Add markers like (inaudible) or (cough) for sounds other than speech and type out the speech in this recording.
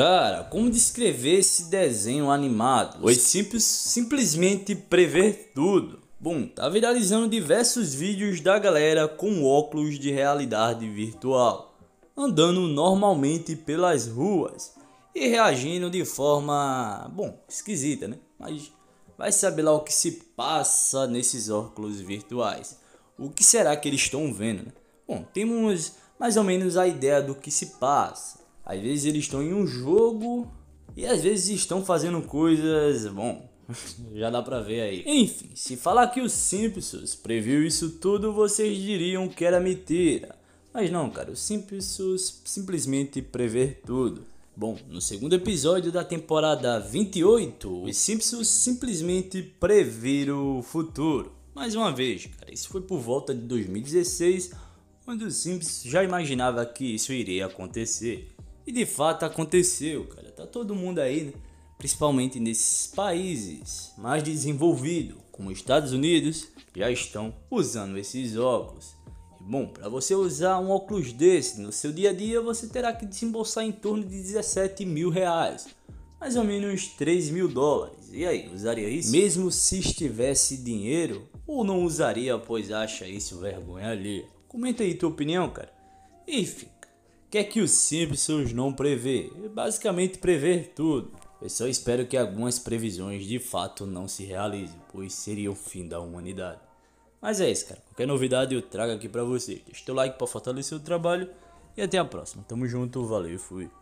Cara, como descrever esse desenho animado? Foi simples, simplesmente prever tudo. Bom, tá viralizando diversos vídeos da galera com óculos de realidade virtual, andando normalmente pelas ruas e reagindo de forma, bom, esquisita, né? Mas vai saber lá o que se passa nesses óculos virtuais. O que será que eles estão vendo, né? Bom, temos mais ou menos a ideia do que se passa. Às vezes eles estão em um jogo e às vezes estão fazendo coisas, bom, (laughs) já dá pra ver aí. Enfim, se falar que os Simpsons previu isso tudo, vocês diriam que era mentira. Mas não, cara, os Simpsons simplesmente prever tudo. Bom, no segundo episódio da temporada 28, os Simpsons simplesmente previram o futuro. Mais uma vez, cara, isso foi por volta de 2016, quando os Simpsons já imaginava que isso iria acontecer. E de fato aconteceu, cara. Tá todo mundo aí, né? principalmente nesses países mais desenvolvidos, como Estados Unidos, já estão usando esses óculos. E, bom, para você usar um óculos desse no seu dia a dia, você terá que desembolsar em torno de 17 mil reais, mais ou menos 3 mil dólares. E aí, usaria isso? Mesmo se estivesse dinheiro, ou não usaria, pois acha isso vergonha ali? Comenta aí tua opinião, cara. Enfim, o que é que os Simpsons não prevê? Basicamente prever tudo. Eu só espero que algumas previsões de fato não se realizem, pois seria o fim da humanidade. Mas é isso, cara. Qualquer novidade eu trago aqui para vocês. Deixa o like para fortalecer o trabalho e até a próxima. Tamo junto, valeu, fui.